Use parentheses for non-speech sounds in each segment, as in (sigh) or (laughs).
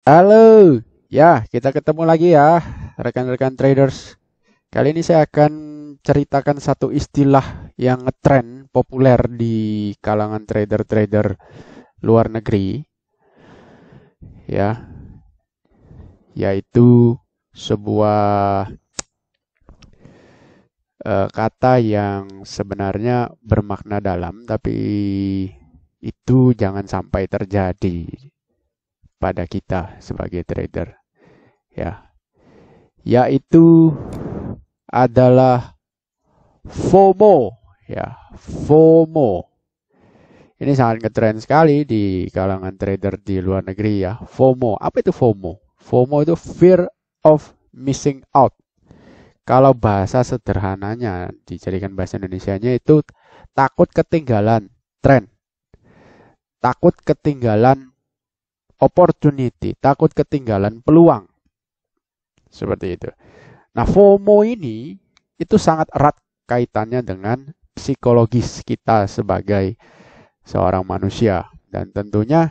Halo, ya kita ketemu lagi ya rekan-rekan traders. Kali ini saya akan ceritakan satu istilah yang ngetren populer di kalangan trader-trader luar negeri. Ya, yaitu sebuah uh, kata yang sebenarnya bermakna dalam, tapi itu jangan sampai terjadi pada kita sebagai trader ya yaitu adalah FOMO ya FOMO ini sangat ngetren sekali di kalangan trader di luar negeri ya FOMO apa itu FOMO FOMO itu fear of missing out kalau bahasa sederhananya dijadikan bahasa Indonesia-nya itu takut ketinggalan tren takut ketinggalan opportunity, takut ketinggalan peluang. Seperti itu. Nah, FOMO ini itu sangat erat kaitannya dengan psikologis kita sebagai seorang manusia dan tentunya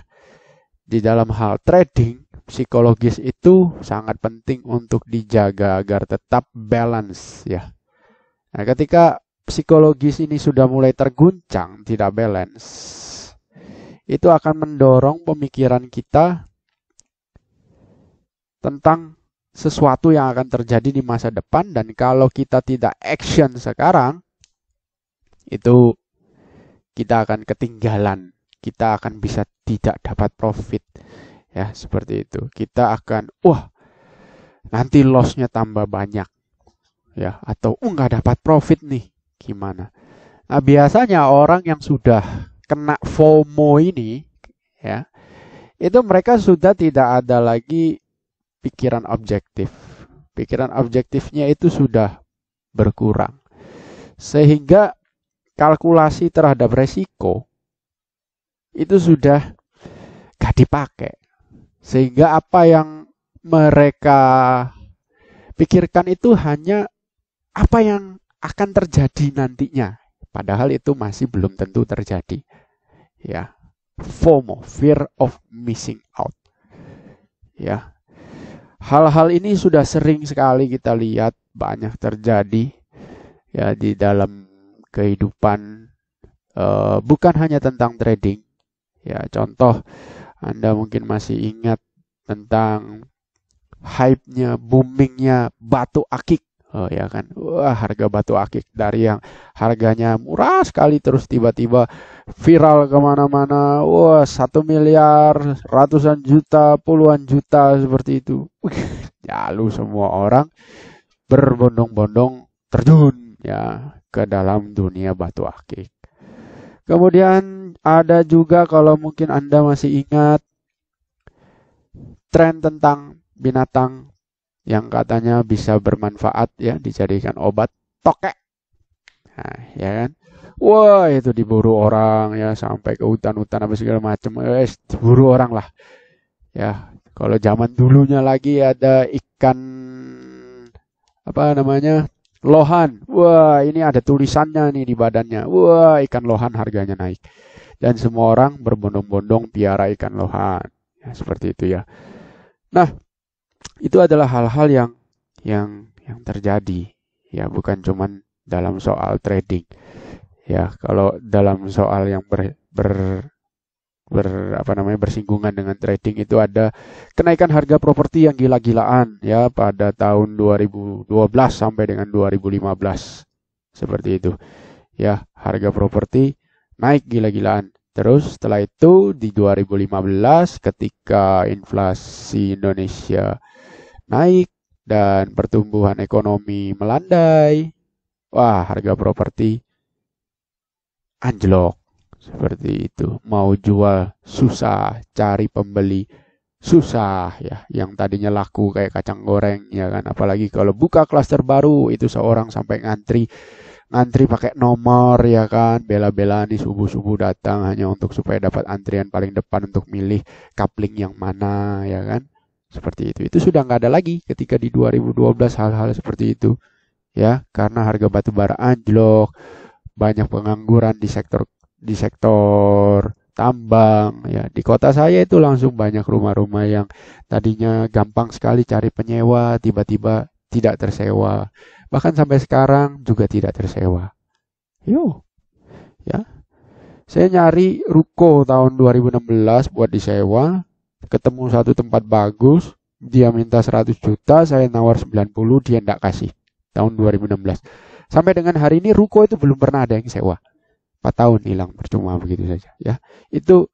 di dalam hal trading psikologis itu sangat penting untuk dijaga agar tetap balance ya. Nah, ketika psikologis ini sudah mulai terguncang, tidak balance, itu akan mendorong pemikiran kita tentang sesuatu yang akan terjadi di masa depan dan kalau kita tidak action sekarang itu kita akan ketinggalan kita akan bisa tidak dapat profit ya seperti itu kita akan wah nanti lossnya tambah banyak ya atau uh, nggak dapat profit nih gimana nah biasanya orang yang sudah kena FOMO ini ya itu mereka sudah tidak ada lagi pikiran objektif pikiran objektifnya itu sudah berkurang sehingga kalkulasi terhadap resiko itu sudah gak dipakai sehingga apa yang mereka pikirkan itu hanya apa yang akan terjadi nantinya padahal itu masih belum tentu terjadi ya FOMO fear of missing out ya hal-hal ini sudah sering sekali kita lihat banyak terjadi ya di dalam kehidupan uh, bukan hanya tentang trading ya contoh anda mungkin masih ingat tentang hype-nya booming-nya batu akik Oh ya kan wah harga batu akik dari yang harganya murah sekali terus tiba-tiba viral kemana-mana wah satu miliar ratusan juta puluhan juta seperti itu lalu semua orang berbondong-bondong terjun ya ke dalam dunia batu akik kemudian ada juga kalau mungkin anda masih ingat tren tentang binatang yang katanya bisa bermanfaat ya dijadikan obat tokek. Nah, ya kan? Wah, itu diburu orang ya sampai ke hutan-hutan apa segala macam. eh, diburu orang lah. Ya, kalau zaman dulunya lagi ada ikan apa namanya? Lohan. Wah, ini ada tulisannya nih di badannya. Wah, ikan lohan harganya naik. Dan semua orang berbondong-bondong piara ikan lohan. Ya, seperti itu ya. Nah, itu adalah hal-hal yang yang yang terjadi ya bukan cuman dalam soal trading ya kalau dalam soal yang ber, ber ber apa namanya bersinggungan dengan trading itu ada kenaikan harga properti yang gila-gilaan ya pada tahun 2012 sampai dengan 2015 seperti itu ya harga properti naik gila-gilaan Terus setelah itu di 2015 ketika inflasi Indonesia naik dan pertumbuhan ekonomi melandai, wah harga properti anjlok seperti itu. Mau jual susah, cari pembeli susah ya. Yang tadinya laku kayak kacang goreng ya kan, apalagi kalau buka klaster baru itu seorang sampai ngantri ngantri pakai nomor ya kan bela-belaan di subuh-subuh datang hanya untuk supaya dapat antrian paling depan untuk milih coupling yang mana ya kan seperti itu itu sudah nggak ada lagi ketika di 2012 hal-hal seperti itu ya karena harga batu bara anjlok banyak pengangguran di sektor di sektor tambang ya di kota saya itu langsung banyak rumah-rumah yang tadinya gampang sekali cari penyewa tiba-tiba tidak tersewa. Bahkan sampai sekarang juga tidak tersewa. Yo. Ya. Saya nyari ruko tahun 2016 buat disewa, ketemu satu tempat bagus, dia minta 100 juta, saya nawar 90, dia tidak kasih. Tahun 2016. Sampai dengan hari ini ruko itu belum pernah ada yang sewa. 4 tahun hilang percuma begitu saja ya. Itu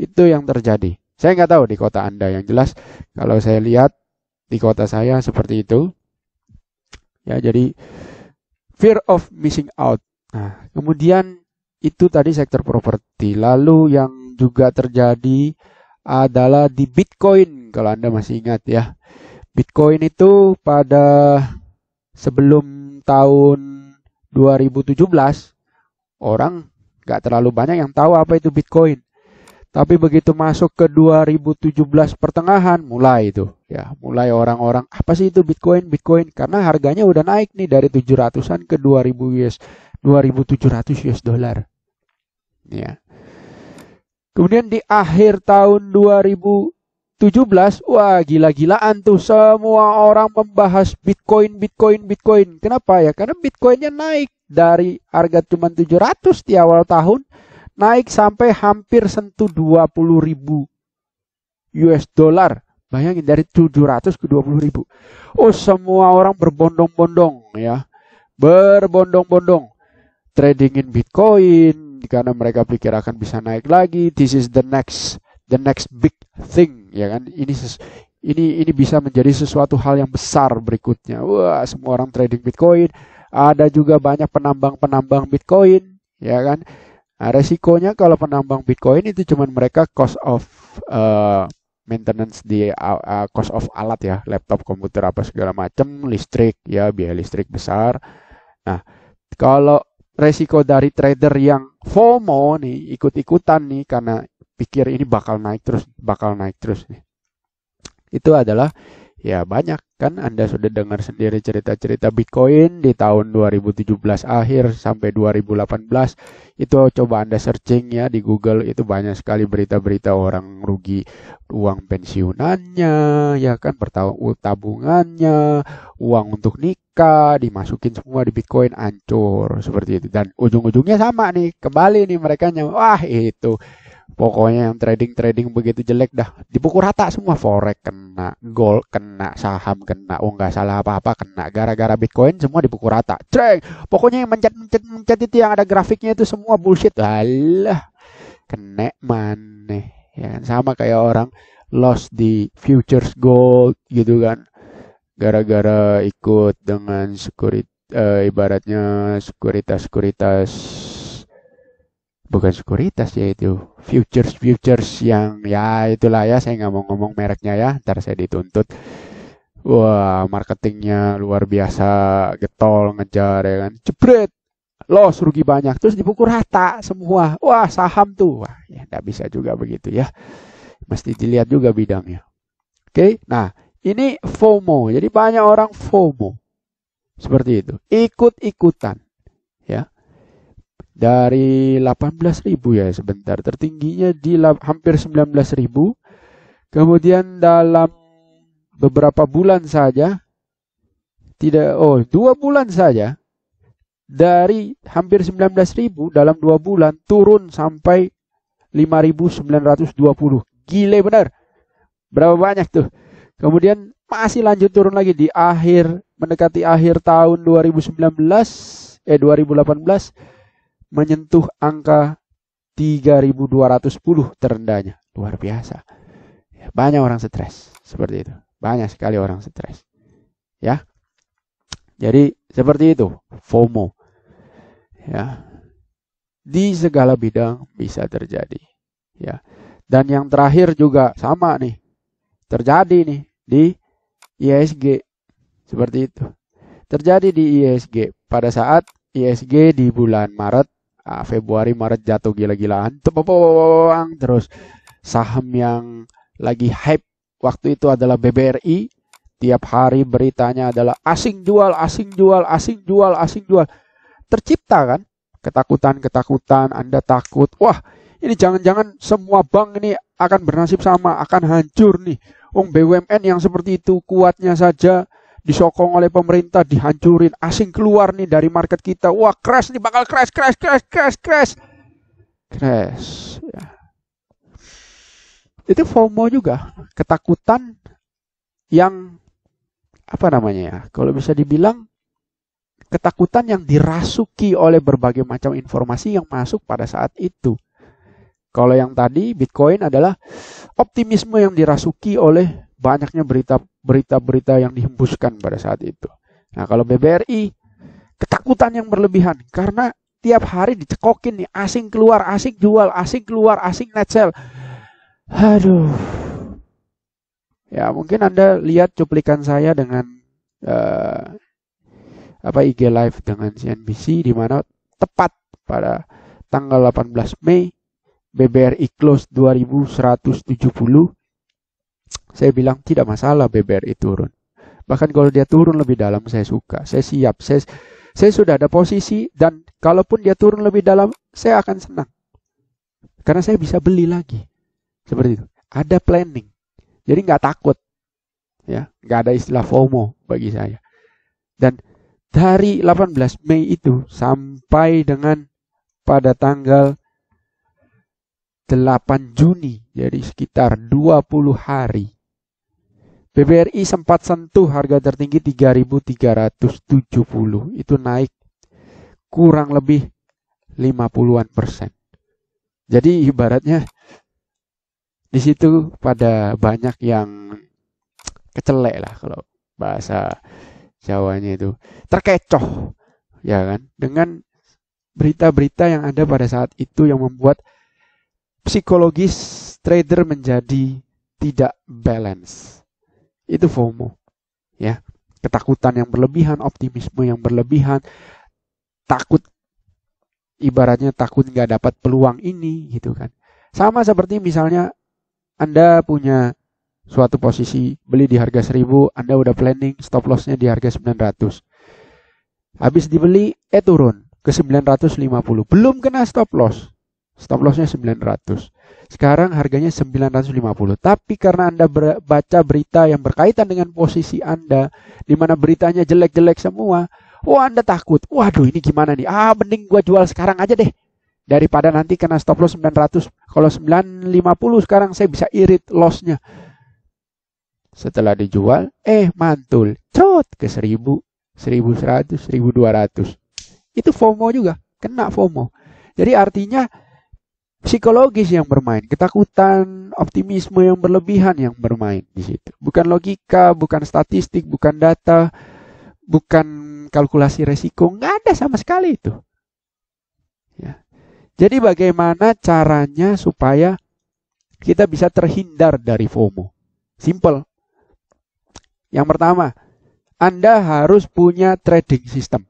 itu yang terjadi. Saya nggak tahu di kota Anda yang jelas kalau saya lihat di kota saya seperti itu. Ya, jadi fear of missing out. Nah, kemudian itu tadi sektor properti. Lalu yang juga terjadi adalah di Bitcoin kalau Anda masih ingat ya. Bitcoin itu pada sebelum tahun 2017 orang nggak terlalu banyak yang tahu apa itu Bitcoin. Tapi begitu masuk ke 2017 pertengahan mulai itu ya, mulai orang-orang apa sih itu Bitcoin? Bitcoin karena harganya udah naik nih dari 700-an ke 2000 US 2700 US dollar. Ya. Kemudian di akhir tahun 2017, wah gila-gilaan tuh semua orang membahas Bitcoin, Bitcoin, Bitcoin. Kenapa ya? Karena Bitcoinnya naik dari harga cuma 700 di awal tahun naik sampai hampir sentuh 20 ribu US dollar. Bayangin dari 700 ke 20 ribu. Oh semua orang berbondong-bondong ya. Berbondong-bondong. Tradingin Bitcoin karena mereka pikir akan bisa naik lagi. This is the next the next big thing ya kan. Ini ini ini bisa menjadi sesuatu hal yang besar berikutnya. Wah, semua orang trading Bitcoin. Ada juga banyak penambang-penambang Bitcoin, ya kan? Nah, resikonya kalau penambang Bitcoin itu cuman mereka cost of uh, maintenance di uh, cost of alat ya, laptop, komputer apa segala macam, listrik ya, biaya listrik besar. Nah, kalau resiko dari trader yang FOMO nih, ikut-ikutan nih karena pikir ini bakal naik terus, bakal naik terus nih. Itu adalah Ya banyak kan Anda sudah dengar sendiri cerita-cerita Bitcoin di tahun 2017 akhir sampai 2018 itu coba Anda searching ya di Google itu banyak sekali berita-berita orang rugi uang pensiunannya ya kan uh, tabungannya uang untuk nikah dimasukin semua di Bitcoin ancur seperti itu dan ujung-ujungnya sama nih kembali nih mereka nyawa wah itu Pokoknya yang trading-trading begitu jelek dah. Dipukul rata semua. Forex kena, gold kena, saham kena. Oh nggak salah apa-apa kena. Gara-gara Bitcoin semua dipukul rata. Ceng! Pokoknya yang mencet-mencet-mencet itu yang ada grafiknya itu semua bullshit. Alah. Kena mana? Ya kan? Sama kayak orang lost di futures gold gitu kan. Gara-gara ikut dengan security uh, eh, ibaratnya sekuritas-sekuritas bukan sekuritas yaitu futures futures yang ya itulah ya saya nggak mau ngomong mereknya ya ntar saya dituntut wah marketingnya luar biasa getol ngejar ya kan jebret los rugi banyak terus dipukul rata semua wah saham tuh wah ya nggak bisa juga begitu ya mesti dilihat juga bidangnya oke nah ini FOMO jadi banyak orang FOMO seperti itu ikut ikutan ya dari 18.000 ya sebentar tertingginya di hampir 19.000 kemudian dalam beberapa bulan saja tidak oh dua bulan saja dari hampir 19.000 dalam dua bulan turun sampai 5.920 gile benar berapa banyak tuh kemudian masih lanjut turun lagi di akhir mendekati akhir tahun 2019 eh 2018 menyentuh angka 3210 terendahnya. Luar biasa. Ya, banyak orang stres seperti itu. Banyak sekali orang stres. Ya. Jadi seperti itu, FOMO. Ya. Di segala bidang bisa terjadi. Ya. Dan yang terakhir juga sama nih. Terjadi nih di ISG. Seperti itu. Terjadi di ISG pada saat ISG di bulan Maret Nah, Februari Maret jatuh gila-gilaan, terus saham yang lagi hype waktu itu adalah BBRI. Tiap hari beritanya adalah asing jual, asing jual, asing jual, asing jual. Tercipta kan ketakutan-ketakutan, Anda takut, wah ini jangan-jangan semua bank ini akan bernasib sama, akan hancur nih. Wong BUMN yang seperti itu kuatnya saja disokong oleh pemerintah, dihancurin, asing keluar nih dari market kita. Wah, crash nih bakal crash, crash, crash, crash, crash. Crash. Ya. Itu FOMO juga, ketakutan yang apa namanya ya? Kalau bisa dibilang ketakutan yang dirasuki oleh berbagai macam informasi yang masuk pada saat itu. Kalau yang tadi Bitcoin adalah optimisme yang dirasuki oleh banyaknya berita-berita berita yang dihembuskan pada saat itu. Nah, kalau BBRI ketakutan yang berlebihan karena tiap hari dicekokin nih asing keluar, asing jual, asing keluar, asing net sell. Aduh. Ya, mungkin Anda lihat cuplikan saya dengan uh, apa IG live dengan CNBC di mana tepat pada tanggal 18 Mei BBRI close 2170 saya bilang tidak masalah BBRI turun. Bahkan kalau dia turun lebih dalam saya suka. Saya siap. Saya saya sudah ada posisi dan kalaupun dia turun lebih dalam saya akan senang. Karena saya bisa beli lagi. Seperti itu. Ada planning. Jadi nggak takut. Ya, nggak ada istilah FOMO bagi saya. Dan dari 18 Mei itu sampai dengan pada tanggal 8 Juni, jadi sekitar 20 hari. BBRI sempat sentuh harga tertinggi 3.370, itu naik kurang lebih 50-an persen. Jadi ibaratnya di situ pada banyak yang kecelek lah kalau bahasa Jawanya itu terkecoh ya kan dengan berita-berita yang ada pada saat itu yang membuat psikologis trader menjadi tidak balance. Itu FOMO. Ya, ketakutan yang berlebihan, optimisme yang berlebihan, takut ibaratnya takut nggak dapat peluang ini gitu kan. Sama seperti misalnya Anda punya suatu posisi beli di harga 1000, Anda udah planning stop lossnya di harga 900. Habis dibeli, eh turun ke 950. Belum kena stop loss. Stop lossnya 900. Sekarang harganya 950. Tapi karena Anda baca berita yang berkaitan dengan posisi Anda, di mana beritanya jelek-jelek semua, wah oh, Anda takut. Waduh ini gimana nih? Ah mending gue jual sekarang aja deh. Daripada nanti kena stop loss 900. Kalau 950 sekarang saya bisa irit lossnya. Setelah dijual, eh mantul. Cot ke 1000, 1100, 1200. Itu FOMO juga. Kena FOMO. Jadi artinya psikologis yang bermain, ketakutan, optimisme yang berlebihan yang bermain di situ. Bukan logika, bukan statistik, bukan data, bukan kalkulasi resiko, nggak ada sama sekali itu. Ya. Jadi bagaimana caranya supaya kita bisa terhindar dari FOMO? Simple. Yang pertama, Anda harus punya trading system.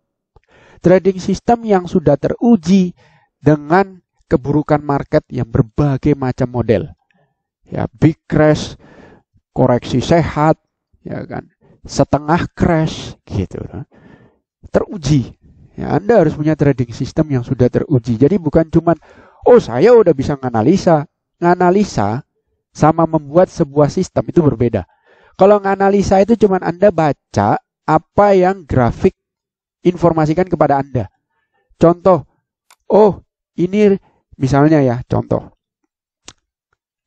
Trading system yang sudah teruji dengan keburukan market yang berbagai macam model. Ya, big crash, koreksi sehat, ya kan, setengah crash gitu. Kan. Teruji. Ya, Anda harus punya trading system yang sudah teruji. Jadi bukan cuma oh saya udah bisa nganalisa. Nganalisa sama membuat sebuah sistem itu berbeda. Kalau nganalisa itu cuma Anda baca apa yang grafik informasikan kepada Anda. Contoh, oh ini Misalnya ya, contoh.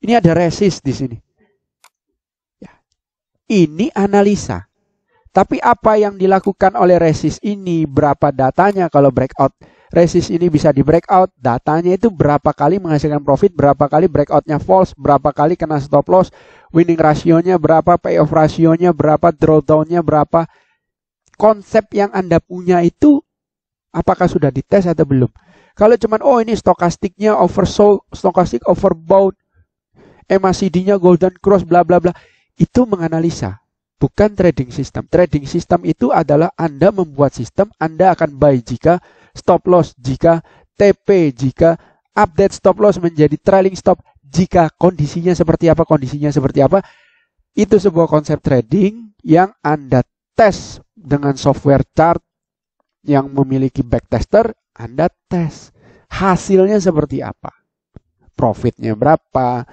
Ini ada resist di sini. Ya. Ini analisa. Tapi apa yang dilakukan oleh resist ini, berapa datanya kalau breakout? Resist ini bisa di breakout, datanya itu berapa kali menghasilkan profit, berapa kali breakoutnya false, berapa kali kena stop loss, winning rasionya berapa, payoff rasionya berapa, drawdownnya berapa. Konsep yang Anda punya itu apakah sudah dites atau belum? Kalau cuman oh ini stokastiknya oversold, stokastik overbought, MACD-nya golden cross bla bla bla, itu menganalisa, bukan trading system. Trading system itu adalah Anda membuat sistem, Anda akan buy jika stop loss, jika TP, jika update stop loss menjadi trailing stop, jika kondisinya seperti apa, kondisinya seperti apa. Itu sebuah konsep trading yang Anda tes dengan software chart yang memiliki backtester, anda tes hasilnya seperti apa. Profitnya berapa,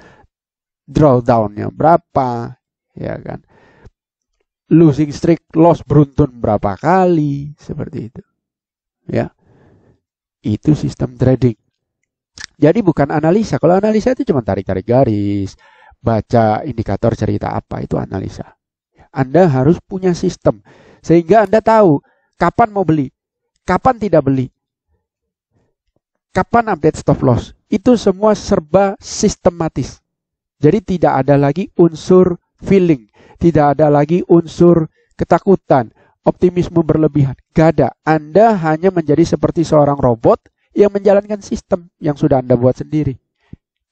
drawdownnya berapa, ya kan. Losing streak, loss beruntun berapa kali, seperti itu. Ya. Itu sistem trading. Jadi bukan analisa. Kalau analisa itu cuma tarik-tarik garis, baca indikator cerita apa, itu analisa. Anda harus punya sistem sehingga Anda tahu kapan mau beli, kapan tidak beli, kapan update stop loss. Itu semua serba sistematis. Jadi tidak ada lagi unsur feeling, tidak ada lagi unsur ketakutan, optimisme berlebihan. Gak ada. Anda hanya menjadi seperti seorang robot yang menjalankan sistem yang sudah Anda buat sendiri.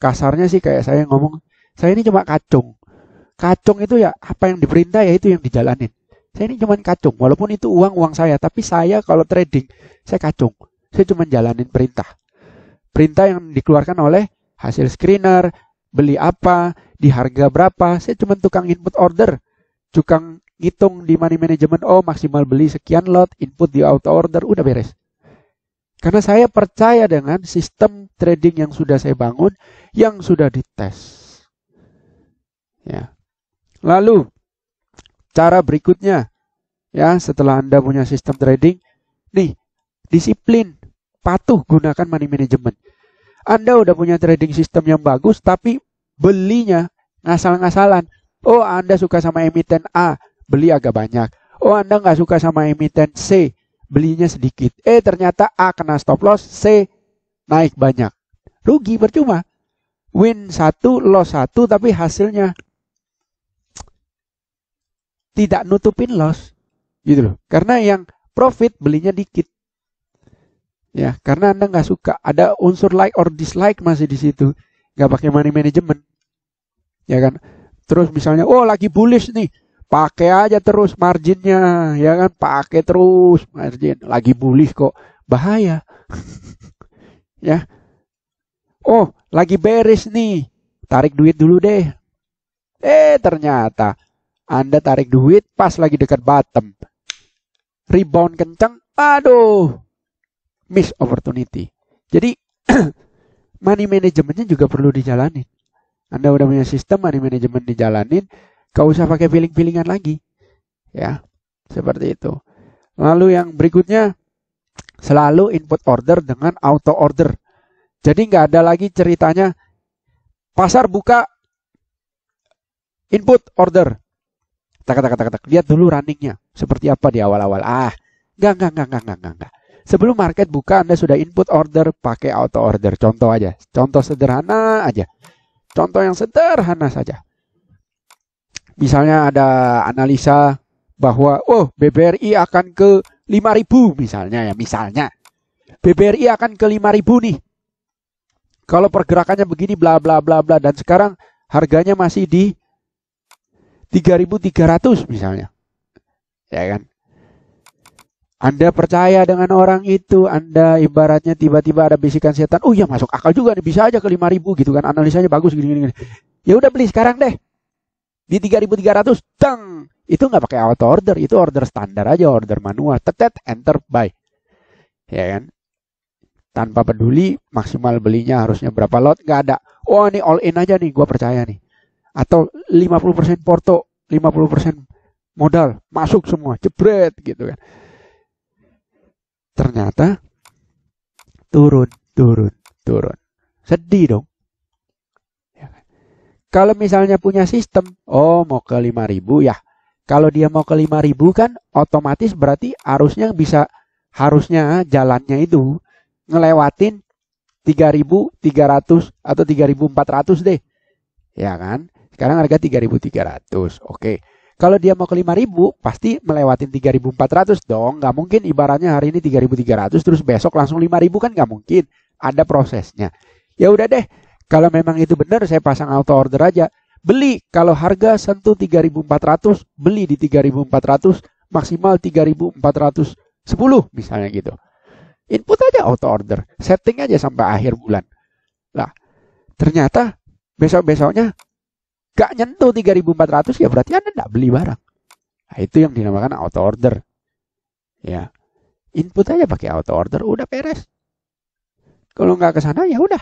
Kasarnya sih kayak saya ngomong, saya ini cuma kacung. Kacung itu ya apa yang diperintah ya itu yang dijalanin. Saya ini cuma kacung, walaupun itu uang-uang saya, tapi saya kalau trading, saya kacung. Saya cuma jalanin perintah perintah yang dikeluarkan oleh hasil screener, beli apa, di harga berapa. Saya cuma tukang input order, tukang ngitung di money management, oh maksimal beli sekian lot, input di auto order, udah beres. Karena saya percaya dengan sistem trading yang sudah saya bangun, yang sudah dites. Ya. Lalu, cara berikutnya, ya setelah Anda punya sistem trading, nih, disiplin patuh gunakan money management. Anda udah punya trading system yang bagus, tapi belinya ngasal-ngasalan. Oh, Anda suka sama emiten A, beli agak banyak. Oh, Anda nggak suka sama emiten C, belinya sedikit. Eh, ternyata A kena stop loss, C naik banyak. Rugi percuma. Win satu, loss satu, tapi hasilnya tidak nutupin loss. Gitu loh. Karena yang profit belinya dikit ya karena anda nggak suka ada unsur like or dislike masih di situ nggak pakai money management ya kan terus misalnya oh lagi bullish nih pakai aja terus marginnya ya kan pakai terus margin lagi bullish kok bahaya (laughs) ya oh lagi bearish nih tarik duit dulu deh eh ternyata anda tarik duit pas lagi dekat bottom rebound kencang aduh miss opportunity. Jadi (clears throat) money manajemennya juga perlu dijalanin. Anda udah punya sistem money management dijalanin, kau usah pakai feeling feelingan lagi. Ya, seperti itu. Lalu yang berikutnya, selalu input order dengan auto order. Jadi nggak ada lagi ceritanya, pasar buka, input order. Tak, tak, tak, tak, lihat dulu runningnya. Seperti apa di awal-awal. Ah, nggak, nggak, nggak, nggak, nggak, nggak. Sebelum market buka, Anda sudah input order pakai auto order. Contoh aja, contoh sederhana aja. Contoh yang sederhana saja. Misalnya ada analisa bahwa oh BBRI akan ke 5000 misalnya ya, misalnya. BBRI akan ke 5000 nih. Kalau pergerakannya begini bla bla bla bla dan sekarang harganya masih di 3300 misalnya. Ya kan? Anda percaya dengan orang itu, Anda ibaratnya tiba-tiba ada bisikan setan, oh ya masuk akal juga nih, bisa aja ke 5000 gitu kan, analisanya bagus gini-gini. Ya udah beli sekarang deh. Di 3300, Teng, Itu nggak pakai auto order, itu order standar aja, order manual. Tetet, enter, buy. Ya kan? Tanpa peduli maksimal belinya harusnya berapa lot, nggak ada. Oh ini all in aja nih, gue percaya nih. Atau 50% porto, 50% modal, masuk semua, jebret gitu kan ternyata turun, turun, turun. Sedih dong. Ya. Kan? Kalau misalnya punya sistem, oh mau ke 5000 ya. Kalau dia mau ke 5000 kan otomatis berarti arusnya bisa harusnya jalannya itu ngelewatin 3.300 atau 3.400 deh. Ya kan? Sekarang harga 3.300. Oke. Kalau dia mau ke 5000 pasti melewatin 3400 dong. Nggak mungkin ibaratnya hari ini 3300 terus besok langsung 5000 kan nggak mungkin. Ada prosesnya. Ya udah deh, kalau memang itu benar saya pasang auto order aja. Beli kalau harga sentuh 3400, beli di 3400, maksimal 3410 misalnya gitu. Input aja auto order, setting aja sampai akhir bulan. Lah, ternyata besok-besoknya gak nyentuh 3.400 ya berarti Anda tidak beli barang. Nah, itu yang dinamakan auto order. Ya, input aja pakai auto order udah beres. Kalau nggak ke sana ya udah.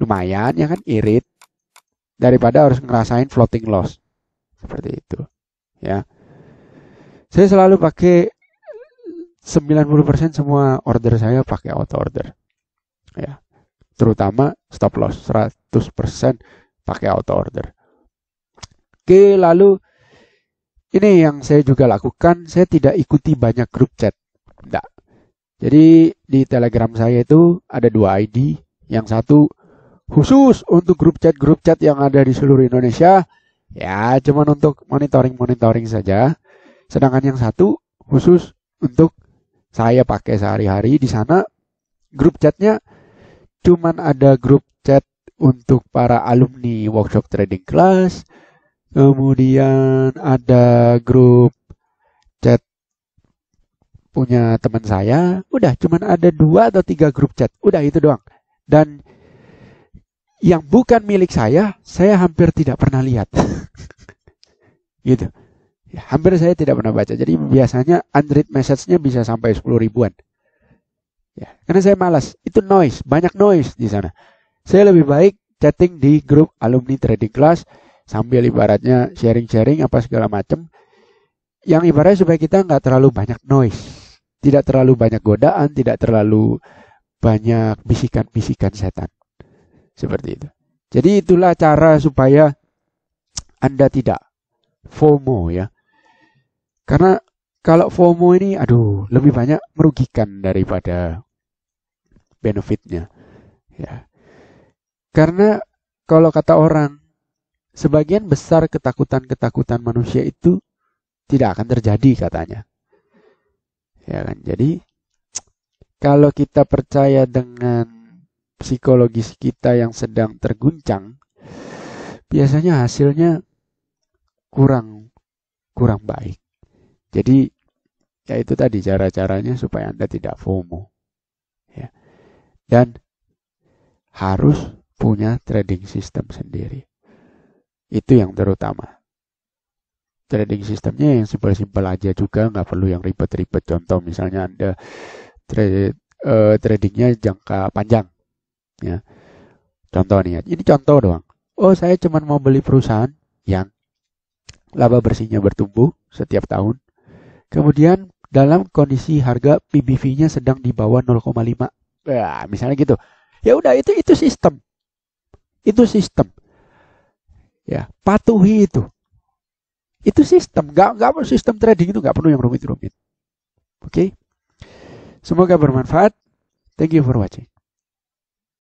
Lumayan ya kan irit daripada harus ngerasain floating loss. Seperti itu. Ya. Saya selalu pakai 90% semua order saya pakai auto order. Ya. Terutama stop loss 100% pakai auto order. Oke, lalu ini yang saya juga lakukan, saya tidak ikuti banyak grup chat. tidak. Jadi di Telegram saya itu ada dua ID, yang satu khusus untuk grup chat-grup chat yang ada di seluruh Indonesia, ya cuman untuk monitoring-monitoring saja. Sedangkan yang satu khusus untuk saya pakai sehari-hari di sana grup chatnya cuman ada grup chat untuk para alumni workshop trading class, Kemudian ada grup chat punya teman saya. Udah, cuman ada dua atau tiga grup chat. Udah, itu doang. Dan yang bukan milik saya, saya hampir tidak pernah lihat. (laughs) gitu. Ya, hampir saya tidak pernah baca. Jadi biasanya unread message-nya bisa sampai 10 ribuan. Ya, karena saya malas. Itu noise, banyak noise di sana. Saya lebih baik chatting di grup alumni trading class sambil ibaratnya sharing-sharing apa segala macam yang ibaratnya supaya kita nggak terlalu banyak noise tidak terlalu banyak godaan tidak terlalu banyak bisikan-bisikan setan seperti itu jadi itulah cara supaya anda tidak FOMO ya karena kalau FOMO ini aduh lebih banyak merugikan daripada benefitnya ya karena kalau kata orang Sebagian besar ketakutan-ketakutan manusia itu tidak akan terjadi katanya. Ya kan? Jadi kalau kita percaya dengan psikologis kita yang sedang terguncang, biasanya hasilnya kurang kurang baik. Jadi ya itu tadi cara-caranya supaya Anda tidak FOMO. Ya. Dan harus punya trading system sendiri. Itu yang terutama. Trading sistemnya yang simpel-simpel aja juga, nggak perlu yang ribet-ribet. Contoh misalnya Anda trade, uh, tradingnya jangka panjang. Ya. Contoh nih, ya. ini contoh doang. Oh, saya cuma mau beli perusahaan yang laba bersihnya bertumbuh setiap tahun. Kemudian dalam kondisi harga PBV-nya sedang di bawah 0,5. Nah, misalnya gitu. Ya udah itu itu sistem. Itu sistem. Ya, patuhi itu. Itu sistem, nggak nggak sistem trading itu nggak perlu yang rumit-rumit. Oke, okay? semoga bermanfaat. Thank you for watching.